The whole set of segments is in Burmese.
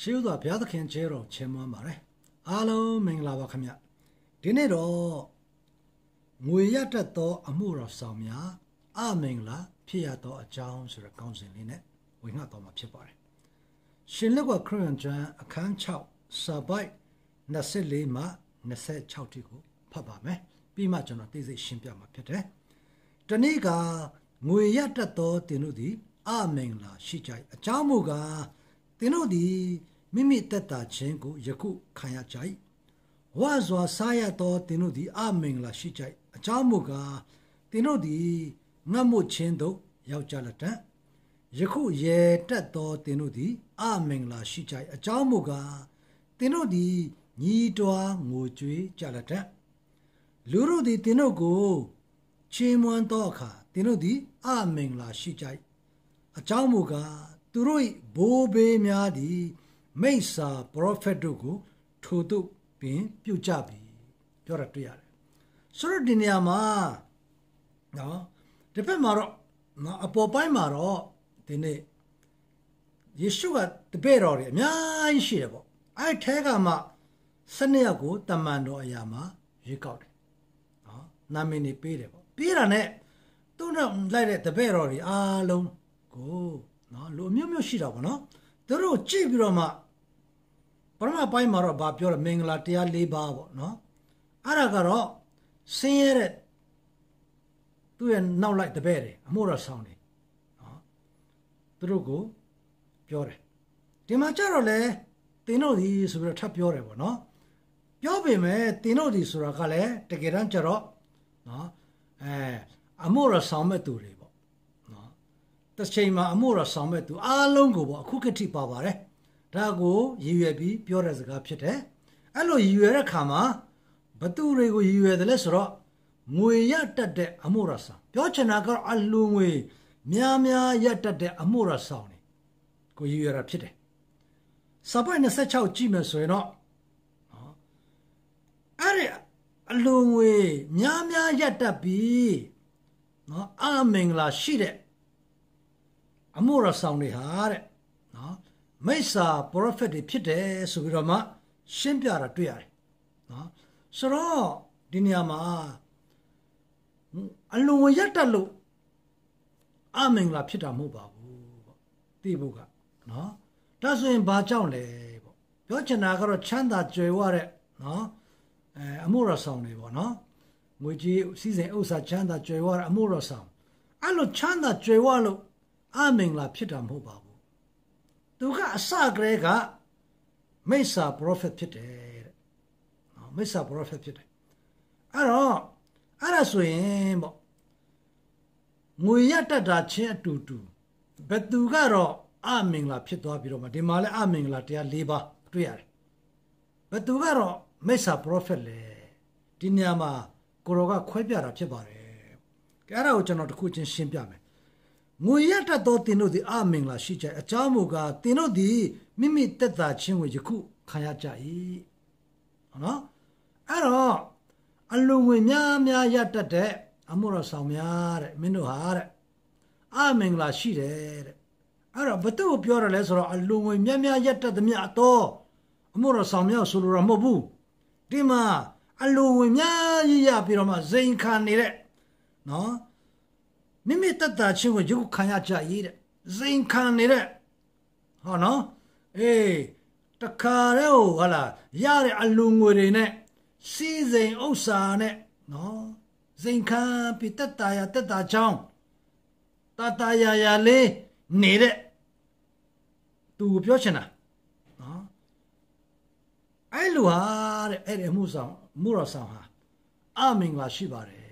ရှေးဥစွာဘုရားသခင်ကျဲတော်ချီးမွမ်းပါတယ်အားလုံးမင်္ဂလာပါခင်ဗျဒီနေ့တော့ငွေရတတ်သောအမှုတော်ဆောင်များအမင်္ဂလာဖြစ်ရသောအကြောင်းဆိုတဲ့ကောင်းစဉ်လေးနဲ့ဝင်ငှတော်မှာဖြစ်ပါတယ်ရှင်လက်ကခရစ်ယာန်ကျမ်းအခန်း6စာပိုက်24မှ26တိကိုဖတ်ပါမယ်ပြီးမှကျွန်တော်သိစိတ်ရှင်းပြမှာဖြစ်တယ်တနေ့ကငွေရတတ်သောတင်တို့သည်အမင်္ဂလာရှိကြ၏အကြောင်းမူကားသင်တို့သည်မိမိတက်တာခြင်းကိုယခုခံရကြ၏ဝါစွာစားရသောသင်တို့သည်အမင်္ဂလာရှိကြ၏အကြောင်းမူကားသင်တို့သည်ငတ်မှုခြင်းသို့ရောက်ကြလတံ့ယခုရေတက်သောသင်တို့သည်အမင်္ဂလာရှိကြ၏အကြောင်းမူကားသင်တို့သည်ညီးတွားငိုကြွေးကြလတံ့လူတို့သည်သင်တို့ကိုချီးမွမ်းသောအခါသင်တို့သည်အမင်္ဂလာရှိကြ၏အကြောင်းမူကားသူတို့ဘိုးဘေးများသည်မိတ်စာပရောဖက်တို့ကိုထိုသို့ပင် ပြုတ်ကြပြီပြောတာတွေ့ရတယ်ဆိုတော့ဒီနေရာမှာနော်ဒီဘက်မှာတော့နော်အပေါ်ပိုင်းမှာတော့ဒီနေ့ယေရှုကတပည့်တော်တွေအများကြီးရှိတယ်ပေါ့အဲ့ထဲကမှဆနှစ်ယောက်ကိုတမန်တော်အရာမှာရွေးကောက်တယ်နော်နာမည်တွေပေးတယ်ပေါ့ပေးတာနဲ့သူ့နောက်လိုက်တဲ့တပည့်တော်တွေအားလုံးကိုနော်လူအမျိုးမျိုးရှိတာပေါ့နော်သူတို့ကြည့်ပြီးတော့မှပရမပိုင်းမှာတော့ဗာပြောတယ်မင်္ဂလာတရား၄ပါးပေါ့နော်အဲ့ဒါကတော့ဆင်းရဲတဲ့သူ့ရဲ့နောက်လိုက်တပည့်တယ်အမှုတော်ဆောင်တယ်နော်သူတို့ကိုပြောတယ်ဒီမှာကြတော့လေတင်တို့ဒီဆိုပြီးတော့ထပ်ပြောတယ်ပေါ့နော်ပြောပေမဲ့တင်တို့ဒီဆိုတာကလည်းတကယ်တမ်းကျတော့နော်အဲအမှုတော်ဆောင်မဲ့သူတွေတစ်ချိန်မှာအမှုတော်ဆောင်မဲ့သူအားလုံးကိုပေါ့အခုခတိပါပါတယ်ဒါကိုရည်ရွယ်ပြီးပြောတဲ့စကားဖြစ်တယ်အဲ့လိုရည်ရွယ်တဲ့ခါမှာဘသူတွေကိုရည်ရွယ်တယ်လဲဆိုတော့ငွေရတတ်တဲ့အမှုတော်ဆောင်ပြောချင်တာကတော့အလှငွေများများရတတ်တဲ့အမှုတော်ဆောင်တွေကိုရည်ရွယ်တာဖြစ်တယ်စာပွဲ26ကြည့်မယ်ဆိုရင်တော့အဲ့ဒီအလှငွေများများရတတ်ပြီးနော်အမင်္ဂလာရှိတဲ့အမှုတော်ဆောင်တွေဟာတဲ့နော်မိစ္ဆာပရောဖက်တွေဖြစ်တယ်ဆိုပြီးတော့မှ ရှင်းပြတာတွေ့ရတယ်နော်ဆိုတော့ဒီနေရာမှာအလွန်ရက်တက်လို့အမင်္ဂလာဖြစ်တာမဟုတ်ပါဘူးပေါ့သိဖို့ကနော်ဒါဆိုရင်ဘာကြောင့်လဲပေါ့ပြောချင်တာကတော့ချမ်းသာကြွယ်ဝတဲ့နော်အဲအမှုတော်ဆောင်တွေပေါ့နော်ငွေကြီးစီစဉ်ဥစ္စာချမ်းသာကြွယ်ဝတဲ့အမှုတော်ဆောင်အဲ့လိုချမ်းသာကြွယ်ဝလို့အမင်္ဂလာဖြစ်တာမဟုတ်ပါဘူးသူကအစကတည်းကမိစ္ဆာပရောဖက်ဖြစ်တယ်တဲ့မိစ္ဆာပရောဖက်ဖြစ်တယ်အဲ့တော့အဲ့ဒါဆိုရင်ပေါ့ငွေရတတ်တာချင်းအတူတူဘယ်သူကတော့အမင်္ဂလာဖြစ်သွားပြီးတော့မှဒီမှာလဲအမင်္ဂလာတရား၄ပါးတွေ့ရတယ်ဘယ်သူကတော့မိစ္ဆာပရောဖက်လဲဒီညမှာကိုရောကခွဲပြတာဖြစ်ပါတယ်အဲ့ဒါကိုကျွန်တော်တစ်ခုချင်းရှင်းပြမယ်ငွေရတတ်သောတင်တို့သည်အမင်္ဂလာရှိကြအချားမူကားတင်တို့သည်မိမိတက်တာချင်းကိုယခုခံရကြ၏ဟုတ်နော်အဲ့တော့အလွန်ငွေများများရတတ်တဲ့အမှုတော်ဆောင်များတဲ့မင်းတို့ဟာတဲ့အမင်္ဂလာရှိတယ်တဲ့အဲ့တော့ဘသူ့ကိုပြောရလဲဆိုတော့အလွန်ငွေများများရတတ်သမျှအတော်အမှုတော်ဆောင်များဆိုလိုတော့မဟုတ်ဘူးဒီမှာအလွန်ငွေများရရပြီးတော့မှဇိမ်ခံနေတဲ့နော်မိမိတတ်တာချင်းကိုရုပ်ခံရကြရေးတဲ့စိန်ခံနေတဲ့ဟောနော်အေးတခါတော့ဟာလာရတဲ့အလူငွေတွေနဲ့စီစိန်ဥစ္စာနဲ့နော်စိန်ခံပြီးတတ်တာရတတ်တာချောင်းတတ်တာရရလေးနေတဲ့သူကိုပြောချင်တာနော်အဲ့လိုဟာတဲ့အဲ့ဒီမှုဆောင်မှုတော်ဆောင်ဟာအမင်္ဂလာရှိပါတယ်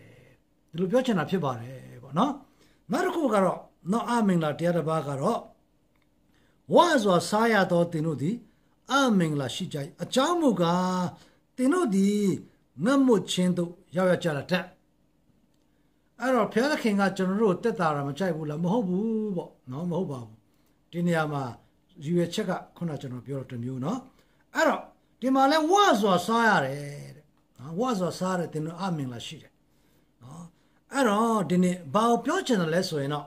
ဒီလိုပြောချင်တာဖြစ်ပါတယ်ပေါ့နော်နောက်တစ်ခုကတော့နောက်အမင်္ဂလာတရားတစ်ပါးကတော့ဝါစွာစားရသောသင်တို့သည်အမင်္ဂလာရှိကြ၏အကြောင်းမူကားသင်တို့သည်ငတ်မွတ်ခြင်းသို့ရောက်ရကြတာတက်အဲ့တော့ဘုရားသခင်ကကျွန်တော်တို့တက်တာတာမကြိုက်ဘူးလားမဟုတ်ဘူးပေါ့နော်မဟုတ်ပါဘူးဒီနေရာမှာယူရချက်ကခုနကျွန်တော်ပြောတော့တစ်မျိုးနော်အဲ့တော့ဒီမှာလဲဝါစွာစားရတယ်တဲ့ဝါစွာစားရတယ်သင်တို့အမင်္ဂလာရှိတယ်အဲ့တော့ဒီနေ့ဘာကိုပြောချင်တယ်လဲဆိုရင်တော့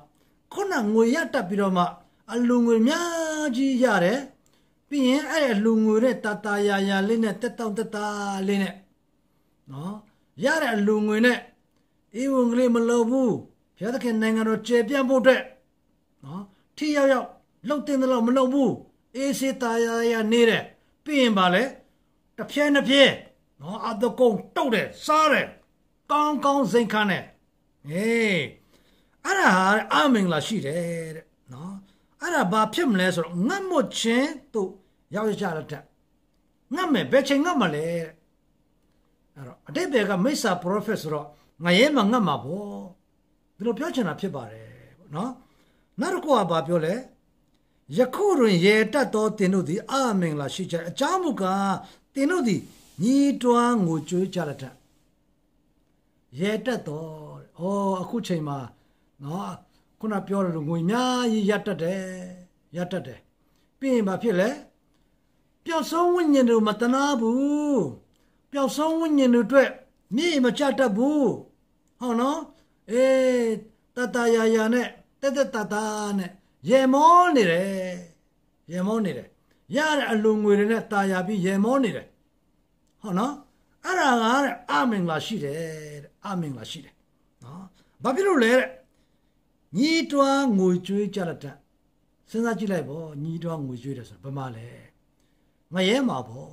ခုနငွေရတက်ပြီးတော့မှအလူငွေများကြီးရတယ်ပြီးရင်အဲ့အလူငွေနဲ့တတရာရာလေးနဲ့တက်တောင့်တတလေးနဲ့နော်ရတဲ့အလူငွေနဲ့အေးဝင်ကလေးမလုပ်ဘူးဘုရားသခင်နိုင်ငံတော်ကျေပြန့်ဖို့အတွက်နော်ထိရောက်ရောက်လှုပ်တင်တယ်လို့မလုပ်ဘူးအေးစေးတရာရာနေတယ်ပြီးရင်ပါလေတစ်ဖြဲနှစ်ဖြဲနော်အတကုံတုတ်တယ်စားတယ်ကောင်းကောင်းစိန်ခမ်းတယ်အေးအဲ့ဒါဟာအမင်္ဂလာရှိတယ်တဲ့နော်အဲ့ဒါဘာဖြစ်မလဲဆိုတော့ငတ်မို့ချင်းတို့ရောက်ရကြတဲ့တက်ငတ်မယ်ဘယ်ချိန်ငတ်မလဲတဲ့အဲ့တော့အတိတ်ဘယ်ကမိစ္ဆာပရောဖက်ဆိုတော့ငရဲမှာငတ်မှာပေါ့ဒီလိုပြောချင်တာဖြစ်ပါတယ်ပေါ့နော်နောက်တစ်ခုကဘာပြောလဲယခုတွင်ရေတက်သောတင်တို့သည်အမင်္ဂလာရှိကြအကြောင်းမူကားတင်တို့သည်ညီးတွားငိုကြွေးကြတဲ့ရဲတက်တော့ဟောအခုချိန်မှာနော်ခုနပြောတယ်လို့ငွေများကြီးရတက်တယ်ရတက်တယ်ပြီးရင်ဘာဖြစ်လဲပျောက်ဆုံးဝိညာဉ်တို့မတနာဘူးပျောက်ဆုံးဝိညာဉ်တို့အတွက်မြင့်မကြတတ်ဘူးဟောနော်အေးတတရာရာနဲ့တက်တက်တတာနဲ့ရေမောနေတယ်ရေမောနေတယ်ရတဲ့အလူငွေတွေနဲ့တာယာပြီးရေမောနေတယ်ဟောနော်အဲ့ဒါကတဲ့အမင်္ဂလာရှိတယ်တဲ့အမင်္ဂလာရှိတယ်နော်ဘာဖြစ်လို့လဲတဲ့ညီးတွားငွေကြွေးကြလက်တစဉ်းစားကြည့်လိုက်ပေါ့ညီးတွားငွေကြွေးတယ်ဆိုတော့ဘာမှလဲငရဲမှာပေါ့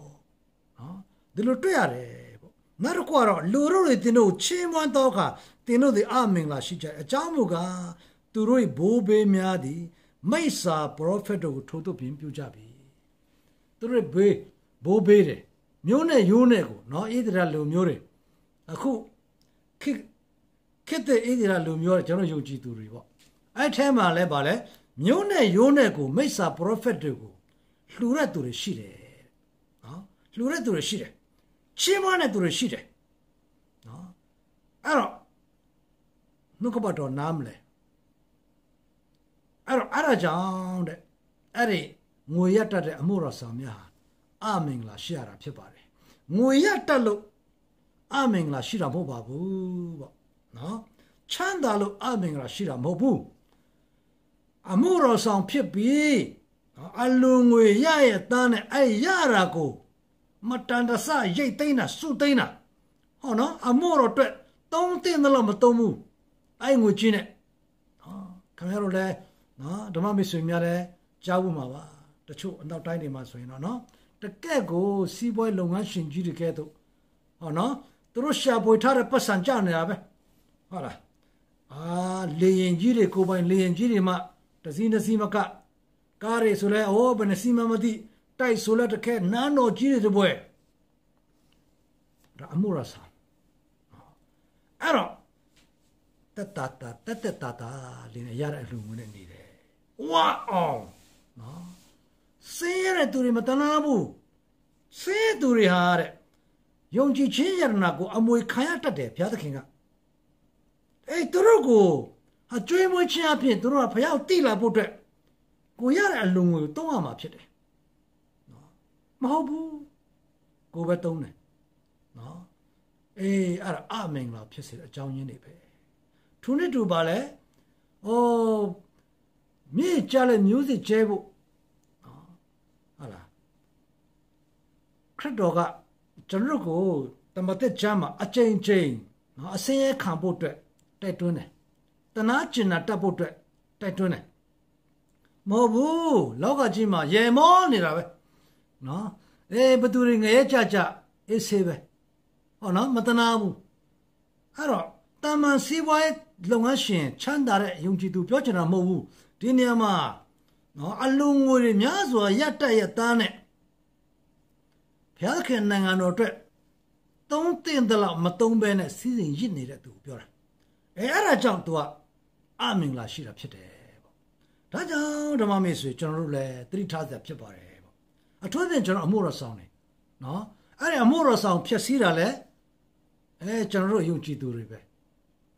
နော်ဒီလိုတွေ့ရတယ်ပေါ့နောက်တစ်ခုကတော့လူတို့တွေတင်းတို့ချင်းမွန်းတော့ခါတင်းတို့တွေအမင်္ဂလာရှိကြအကြောင်းမူကားသူတို့ဘိုးဘေးများသည် မိတ်စာပရောဖက်တို့ကိုထိုးသွင်းပြုကြပြီသူတို့ဘေးဘိုးဘေးတယ်မျိုးနဲ့ရိုးနဲ့ကိုနော်ဣသရေလလူမျိုးတွေအခုခစ်ခစ်တဲ့အိန္ဒိရာလူမျိုးကျွန်တော်ယုံကြည်သူတွေပေါ့အဲ့ထဲမှာလည်းဗာလဲမျိုးနဲ့ရိုးနဲ့ကိုမိစ္ဆာပရောဖက်တွေကိုလှူတဲ့သူတွေရှိတယ်နော်လှူတဲ့သူတွေရှိတယ်ချင်းမတဲ့သူတွေရှိတယ်နော်အဲ့တော့နှုတ်ကပတော်နားမလဲအဲ့တော့အဲ့ဒါကြောင့်တဲ့အဲ့ဒီငွေရတတ်တဲ့အမှုတော်ဆောင်များဟာအမင်္ဂလာရှိရတာဖြစ်ပါတယ်ငွေရတတ်လို့အမင်္ဂလာရှိတာမဟုတ်ပါဘူးပေါ့နော်ချမ်းသာလို့အမင်္ဂလာရှိတာမဟုတ်ဘူးအမှုတော်ဆောင်ဖြစ်ပြီးအလွန်ငွေရရဲ့တန်းနဲ့အဲ့ရတာကိုမတန်တဆရိတ်သိမ်းတာစုသိမ်းတာဟောနော်အမှုတော်အတွက်သုံးတင်တော့မသုံးဘူးအဲ့ငွေချင်းနဲ့ဟောခင်ဗျားတို့လည်းနော်ဓမ္မမိတ်ဆွေများလည်းကြားဖို့မှာပါတချို့အနောက်တိုင်းတွေမှာဆိုရင်တော့နော်တကက်ကိုစီးပွားလုပ်ငန်းရှင်ကြီးတွေကဲ့သို့ဟောနော်သူတို့ရှာပွေထားတဲ့ပတ်စံကြနေတာပဲဟုတ်လားအာလေရင်ကြီးတွေကိုပိုင်လေရင်ကြီးတွေမှတစည်းတစည်းမကကားတွေဆိုလဲအော်ဘယ်နှစီမမသိတိုက်ဆိုလဲတခဲနန်းတော်ကြီးတွေတပွဲဒါအမှုရဆာအဲ့တော့တတတတတတတလင်းရတဲ့အလှူငွေနဲ့နေတယ်ဝါအောင်နော်စင်းရတဲ့သူတွေမတနာဘူးစင်းသူတွေဟာတဲ့ယုံကြည်ခြင်းယန္တနာကိုအမွေခံရတတ်တယ်ဘုရားသခင်ကအဲ့သူတို့ကိုအကျွေးမွေးခြင်းအဖြစ်သူတို့ကဘုရားကိုတိလာဖို့အတွက်ကိုရတဲ့အလုံးကိုတုံးရမှာဖြစ်တယ်နော်မဟုတ်ဘူးကိုပဲတုံးတယ်နော်အေးအဲ့ဒါအမင်္ဂလာဖြစ်စေတဲ့အကြောင်းရင်းတွေပဲသူနဲ့တူပါလဲဟိုမြေကြလဲမျိုးစစ်ကျဲဖို့ဟုတ်လားခရစ်တော်ကကျွန်တော်ကိုတမသက်ချမ်းမှာအချိန်ချင်းနော်အစင်းရခံဖို့အတွက်တိုက်တွန်းတယ်တနာကျင်နာတတ်ဖို့အတွက်တိုက်တွန်းတယ်မဟုတ်ဘူးလောကကြီးမှာရေမောနေတာပဲနော်အေးဘသူတွေငရဲကြကြအေးဆေးပဲဟောနော်မတနာဘူးအဲ့တော့တာမန်စီးပွားရေးလုပ်ငန်းရှင်ချမ်းသာတဲ့ယုံကြည်သူ ပြောချင်တာမဟုတ်ဘူးဒီနေရာမှာနော်အလုံးငွေတွေများစွာရတတ်ရသားနဲ့ရသခင်နိုင်ငံတော်အတွက်သုံးသင့်တလောက်မသုံးဘဲနဲ့စီစဉ်ရစ်နေတဲ့သူပြောတာအဲအဲ့ဒါကြောင့် तू ကအမင်္ဂလာရှိတာဖြစ်တယ်ပေါ့ဒါကြောင့်ဓမ္မမေဆွေကျွန်တော်တို့လည်းသတိထားစရာဖြစ်ပါတယ်ပေါ့အထူးသဖြင့်ကျွန်တော်အမှုတော်ဆောင်တယ်နော်အဲ့ဒီအမှုတော်ဆောင်ဖြစ်စည်းတာလဲအဲကျွန်တော်တို့ယုံကြည်သူတွေပဲ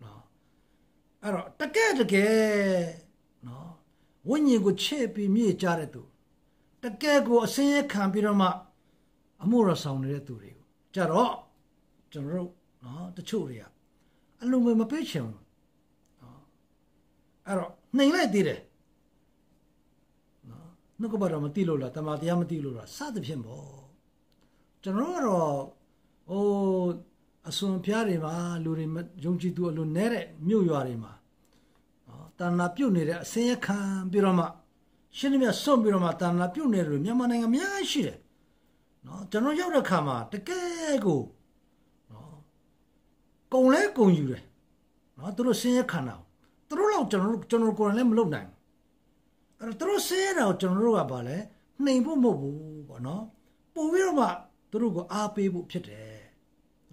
နော်အဲ့တော့တကယ်တကယ်နော်ဝိညာဉ်ကိုချဲ့ပြီးမြည်ကြတဲ့သူတကယ်ကိုအစင်းရခံပြီးတော့မှအမှုရဆောင်နေတဲ့သူတွေကိုကြတော့ကျွန်တော်တို့နော်တချို့တွေကအလုံးမမပေးချင်ဘူးနော်အဲ့တော့နှိမ်လိုက်သေးတယ်နော်နှုတ်ကပတ်တော်မသိလို့လားတမန်တရားမသိလို့လားစသဖြင့်ပေါ့ကျွန်တော်ကတော့ဟိုအစွန်ဖျားတွေမှာလူတွေယုံကြည်သူအလိုနဲတဲ့မြို့ရွာတွေမှာနော်တဏ္ဍာပြုတ်နေတဲ့အစင်းရခံပြီးတော့မှ ရှင်မြတ်စွန့်ပြီးတော့မှတဏ္ဍာပြုတ်နေတယ်လို့မြန်မာနိုင်ငံများရှိတယ်နော်ကျွန်တော်ရောက်တဲ့ခါမှာတကယ်ကိုနော်ကုံလဲကုံယူတယ်နော်သူတို့ဆင်းရဲခံတာသူတို့လောက်ကျွန်တော်ကျွန်တော်ကိုယ်လည်းမလုပ်နိုင်ဘူးအဲ့တော့သူတို့ဆင်းရဲတာကိုကျွန်တော်တို့ကဘာလဲနှိမ်ဖို့မဟုတ်ဘူးပေါ့နော်ပို့ပြီးတော့မှသူတို့ကိုအားပေးဖို့ဖြစ်တယ်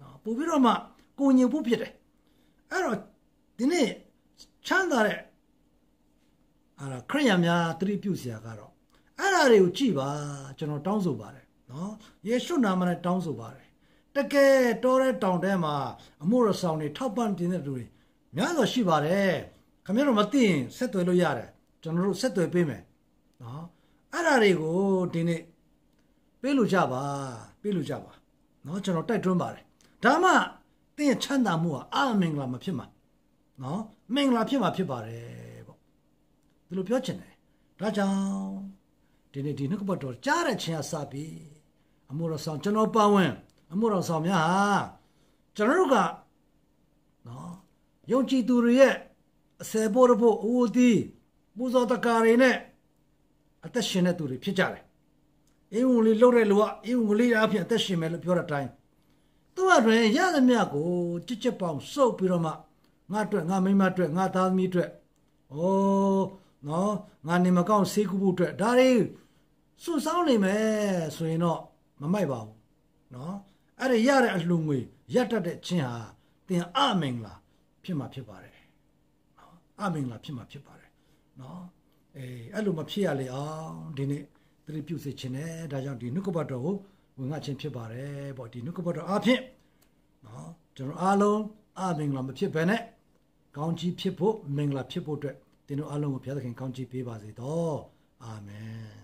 နော်ပို့ပြီးတော့မှကိုညင်ဖို့ဖြစ်တယ်အဲ့တော့ဒီနေ့ချမ်းသာတဲ့အဲ့ဒါခရိယာများသတိပြုစရာကတော့အဲ့ဒါတွေကိုကြည်ပါကျွန်တော်တောင်းဆိုပါတယ်နော်ယေရှုနာမနဲ့တောင်းဆိုပါတယ်တကယ်တော်တဲ့တောင်ထဲမှာအမှုရဆောင်တွေထောက်ပံ့တင်တဲ့လူတွေများစွာရှိပါတယ်ခင်ဗျားတို့မသိရင်ဆက်သွယ်လို့ရတယ်ကျွန်တော်တို့ဆက်သွယ်ပေးမယ်နော်အဲ့ဒါတွေကိုဒီနေ့ပေးလို့ကြပါပေးလို့ကြပါနော်ကျွန်တော်တိုက်တွန်းပါတယ်ဒါမှသင်ချမ်းသာမှုဟာအမင်္ဂလာမဖြစ်မှာနော်မင်္ဂလာဖြစ်မှာဖြစ်ပါတယ်ပေါ့ဒီလိုပြောချင်တယ်ဒါကြောင့်ဒီနေ့ဒီနှုတ်ကပတ်တော်ကြားတဲ့ခြင်းအစပြီးအမှုတော်ဆောင်ကျွန်တော်ပါဝင်အမှုတော်ဆောင်များဟာကျွန်တော်တို့ကနော်ယုံကြည်သူတွေရဲ့အစယ်ဖို့တဖို့အိုးသီးပူဇော်တကာတွေနဲ့အသက်ရှင်တဲ့သူတွေဖြစ်ကြတယ်အေးဝင်လေးလှုပ်တဲ့လူကအေးဝင်လေးအဖြစ်အသက်ရှင်မယ်လို့ပြောတဲ့အတိုင်းသူ့အတွင်းရသမျှကိုကြစ်ကြစ်ပေါင်စုပ်ပြီးတော့မှငါအတွက်ငါမိမအတွက်ငါသားသမီးအတွက်ဩနော်ငါနေမကောင်းဆေးကုဖို့အတွက်ဒါတွေစွန့်ဆောင်နေမယ်ဆိုရင်တော့မမိုက်ပါဘူးနော်အဲ့ဒါရတဲ့အလှငွေရတတ်တဲ့ခြင်းဟာသင်အမင်္ဂလာ ဖြစ်မှာဖြစ်ပါတယ်နော်အမင်္ဂလာဖြစ်မှာဖြစ်ပါတယ်နော်အဲအဲ့လိုမဖြစ်ရလေအောင်ဒီနေ့သတိပြုစေခြင်းနဲ့ဒါကြောင့်ဒီနှုတ်ကပတ်တော်ကိုဝင်ငှခြင်းဖြစ်ပါတယ်ပေါ့ဒီနှုတ်ကပတ်တော်အဖြစ်နော်ကျွန်တော်အားလုံးအမင်္ဂလာမဖြစ်ဘဲနဲ့ကောင်းချီးဖြစ်ဖို့မင်္ဂလာဖြစ်ဖို့အတွက်သင်တို့အားလုံးကိုဘုရားသခင်ကောင်းချီးပေးပါစေတော့အာမင်